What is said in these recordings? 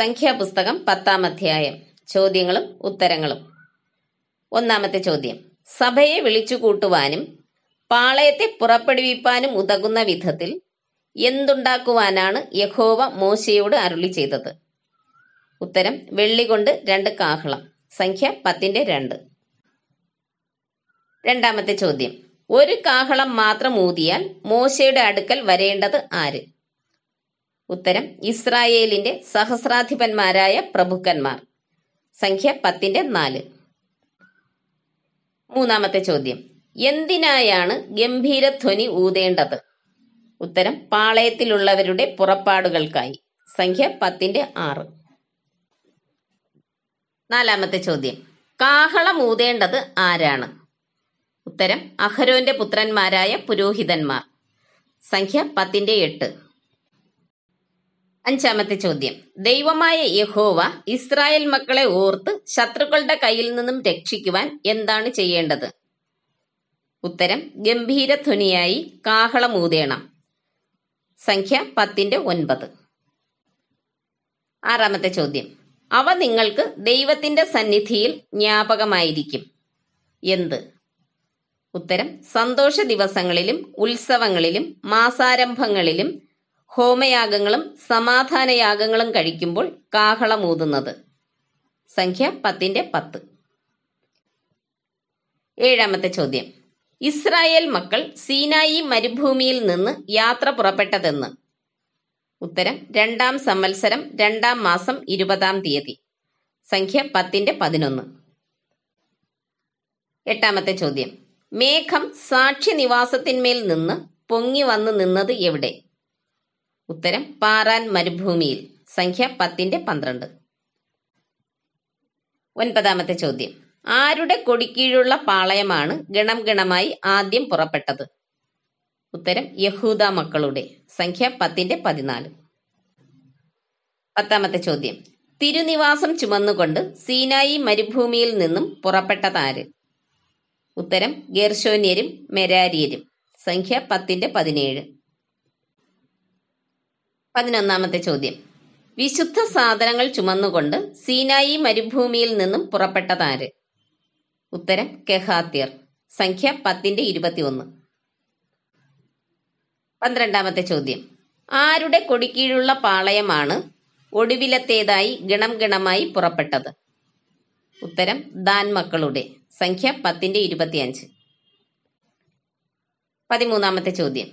സംഖ്യാപുസ്തകം പത്താം അധ്യായം ചോദ്യങ്ങളും ഉത്തരങ്ങളും ഒന്നാമത്തെ ചോദ്യം സഭയെ വിളിച്ചു കൂട്ടുവാനും പാളയത്തെ പുറപ്പെടുവിപ്പാനും ഉതകുന്ന വിധത്തിൽ എന്തുണ്ടാക്കുവാനാണ് യഹോവ മോശയോട് അരുളി ചെയ്തത് ഉത്തരം വെള്ളികൊണ്ട് രണ്ട് കാഹളം സംഖ്യ പത്തിന്റെ രണ്ട് രണ്ടാമത്തെ ചോദ്യം ഒരു കാഹളം മാത്രം ഊതിയാൽ മോശയുടെ അടുക്കൽ വരേണ്ടത് ആര് ഉത്തരം ഇസ്രായേലിന്റെ സഹസ്രാധിപന്മാരായ പ്രഭുക്കന്മാർ സംഖ്യ പത്തിന്റെ നാല് മൂന്നാമത്തെ ചോദ്യം എന്തിനായാണ് ഗംഭീര ധ്വനി ഊതേണ്ടത് ഉത്തരം പാളയത്തിലുള്ളവരുടെ പുറപ്പാടുകൾക്കായി സംഖ്യ പത്തിന്റെ ആറ് നാലാമത്തെ ചോദ്യം കാഹളം ഊതേണ്ടത് ആരാണ് ഉത്തരം അഹരോന്റെ പുത്രന്മാരായ പുരോഹിതന്മാർ സംഖ്യ പത്തിന്റെ എട്ട് അഞ്ചാമത്തെ ചോദ്യം ദൈവമായ യഹോവ ഇസ്രായേൽ മക്കളെ ഓർത്ത് ശത്രുക്കളുടെ കയ്യിൽ നിന്നും രക്ഷിക്കുവാൻ എന്താണ് ചെയ്യേണ്ടത് ഉത്തരം ഗംഭീര ധ്വനിയായി കാഹളമൂതേണം സംഖ്യ പത്തിന്റെ ഒൻപത് ആറാമത്തെ ചോദ്യം അവ നിങ്ങൾക്ക് ദൈവത്തിന്റെ സന്നിധിയിൽ ജ്ഞാപകമായിരിക്കും എന്ത് ഉത്തരം സന്തോഷ ദിവസങ്ങളിലും ഉത്സവങ്ങളിലും മാസാരംഭങ്ങളിലും ഹോമയാഗങ്ങളും സമാധാനയാഗങ്ങളും കഴിക്കുമ്പോൾ കാഹളമൂതുന്നത് സംഖ്യ പത്തിന്റെ പത്ത് ഏഴാമത്തെ ചോദ്യം ഇസ്രായേൽ മക്കൾ സീനായി മരുഭൂമിയിൽ നിന്ന് യാത്ര പുറപ്പെട്ടതെന്ന് ഉത്തരം രണ്ടാം സമ്മത്സരം രണ്ടാം മാസം ഇരുപതാം തീയതി സംഖ്യ പത്തിന്റെ പതിനൊന്ന് എട്ടാമത്തെ ചോദ്യം മേഘം സാക്ഷി നിവാസത്തിന്മേൽ നിന്ന് പൊങ്ങി വന്നു നിന്നത് എവിടെ ഉത്തരം പാറാൻ മരുഭൂമിയിൽ സംഖ്യ പത്തിന്റെ പന്ത്രണ്ട് ഒൻപതാമത്തെ ചോദ്യം ആരുടെ കൊടിക്കീഴുള്ള പാളയമാണ് ഗണം ഗണമായി ആദ്യം പുറപ്പെട്ടത് ഉത്തരം യഹൂദ മക്കളുടെ സംഖ്യ പത്തിന്റെ പതിനാല് പത്താമത്തെ ചോദ്യം തിരുനിവാസം ചുമന്നുകൊണ്ട് സീനായി മരുഭൂമിയിൽ നിന്നും പുറപ്പെട്ടതാര് ഉത്തരം ഗേർഷോന്യരും മെരാരിയരും സംഖ്യ പത്തിന്റെ പതിനേഴ് പതിനൊന്നാമത്തെ ചോദ്യം വിശുദ്ധ സാധനങ്ങൾ ചുമന്നുകൊണ്ട് സീനായി മരുഭൂമിയിൽ നിന്നും പുറപ്പെട്ടതാര് ഉത്തരം കെഹാത്യർ സംഖ്യ പത്തിന്റെ ഇരുപത്തിയൊന്ന് പന്ത്രണ്ടാമത്തെ ചോദ്യം ആരുടെ കൊടിക്കീഴുള്ള പാളയമാണ് ഒടുവിലത്തേതായി ഗണം ഗണമായി പുറപ്പെട്ടത് ഉത്തരം ദാൻ മക്കളുടെ സംഖ്യ പത്തിന്റെ ഇരുപത്തിയഞ്ച് പതിമൂന്നാമത്തെ ചോദ്യം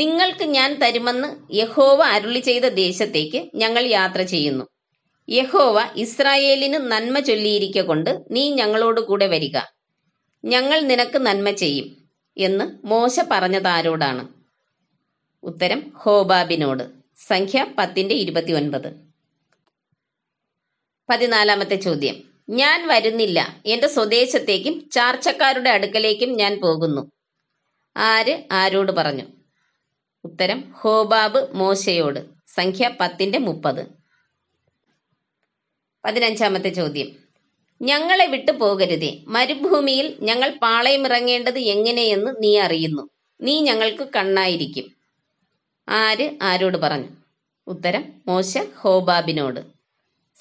നിങ്ങൾക്ക് ഞാൻ തരുമെന്ന് യഹോവ അരുളി ചെയ്ത ദേശത്തേക്ക് ഞങ്ങൾ യാത്ര ചെയ്യുന്നു യഹോവ ഇസ്രായേലിന് നന്മ ചൊല്ലിയിരിക്ക കൊണ്ട് നീ ഞങ്ങളോട് കൂടെ വരിക ഞങ്ങൾ നിനക്ക് നന്മ ചെയ്യും എന്ന് മോശ പറഞ്ഞതാരോടാണ് ഉത്തരം ഹോബാബിനോട് സംഖ്യ പത്തിന്റെ ഇരുപത്തി ഒൻപത് പതിനാലാമത്തെ ചോദ്യം ഞാൻ വരുന്നില്ല എന്റെ സ്വദേശത്തേക്കും ചാർച്ചക്കാരുടെ അടുക്കലേക്കും ഞാൻ പോകുന്നു ആര് ആരോട് പറഞ്ഞു ഉത്തരം ഹോബാബ് മോശയോട് സംഖ്യ പത്തിന്റെ മുപ്പത് പതിനഞ്ചാമത്തെ ചോദ്യം ഞങ്ങളെ വിട്ടു പോകരുതേ മരുഭൂമിയിൽ ഞങ്ങൾ പാളയമിറങ്ങേണ്ടത് എങ്ങനെയെന്ന് നീ അറിയുന്നു നീ ഞങ്ങൾക്ക് കണ്ണായിരിക്കും ആര് ആരോട് പറഞ്ഞു ഉത്തരം മോശ ഹോബാബിനോട്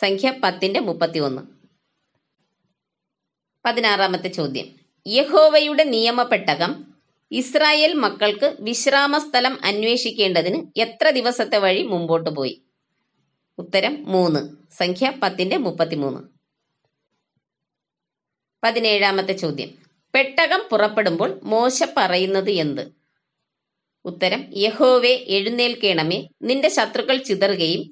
സംഖ്യ പത്തിന്റെ മുപ്പത്തി ഒന്ന് പതിനാറാമത്തെ ചോദ്യം യഹോവയുടെ നിയമപ്പെട്ടകം ഇസ്രായേൽ മക്കൾക്ക് സ്ഥലം അന്വേഷിക്കേണ്ടതിന് എത്ര ദിവസത്തെ വഴി മുമ്പോട്ട് പോയി ഉത്തരം മൂന്ന് സംഖ്യ പത്തിന്റെ മുപ്പത്തിമൂന്ന് പതിനേഴാമത്തെ ചോദ്യം പെട്ടകം പുറപ്പെടുമ്പോൾ മോശ പറയുന്നത് എന്ത് ഉത്തരം യഹോവെ എഴുന്നേൽക്കേണമേ നിന്റെ ശത്രുക്കൾ ചിതറുകയും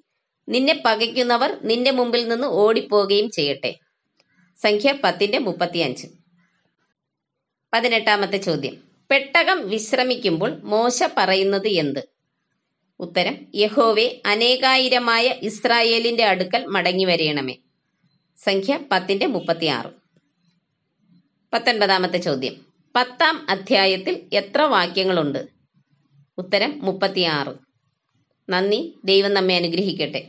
നിന്നെ പകയ്ക്കുന്നവർ നിന്റെ മുമ്പിൽ നിന്ന് ഓടിപ്പോകുകയും ചെയ്യട്ടെ സംഖ്യ പത്തിന്റെ മുപ്പത്തിയഞ്ച് പതിനെട്ടാമത്തെ ചോദ്യം പെട്ടകം വിശ്രമിക്കുമ്പോൾ മോശ പറയുന്നത് എന്ത് ഉത്തരം യഹോവെ അനേകായിരമായ ഇസ്രായേലിന്റെ അടുക്കൽ മടങ്ങി വരയണമേ സംഖ്യ പത്തിന്റെ ആറ് പത്തൊൻപതാമത്തെ ചോദ്യം പത്താം അധ്യായത്തിൽ എത്ര വാക്യങ്ങളുണ്ട് ഉത്തരം മുപ്പത്തിയാറ് നന്ദി ദൈവം നമ്മെ അനുഗ്രഹിക്കട്ടെ